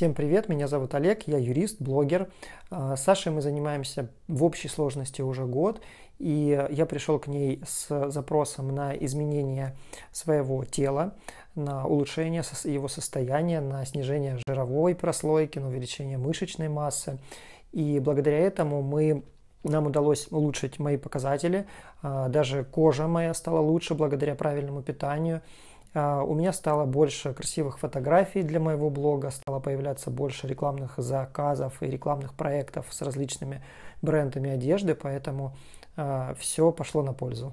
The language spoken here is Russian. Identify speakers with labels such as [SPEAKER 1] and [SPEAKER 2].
[SPEAKER 1] Всем привет, меня зовут Олег, я юрист, блогер. А, с Сашей мы занимаемся в общей сложности уже год, и я пришел к ней с запросом на изменение своего тела, на улучшение его состояния, на снижение жировой прослойки, на увеличение мышечной массы. И благодаря этому мы нам удалось улучшить мои показатели, а, даже кожа моя стала лучше благодаря правильному питанию, а, у меня стало больше красивых фотографий для моего блога, стало появляться больше рекламных заказов и рекламных проектов с различными брендами одежды, поэтому а, все пошло на пользу.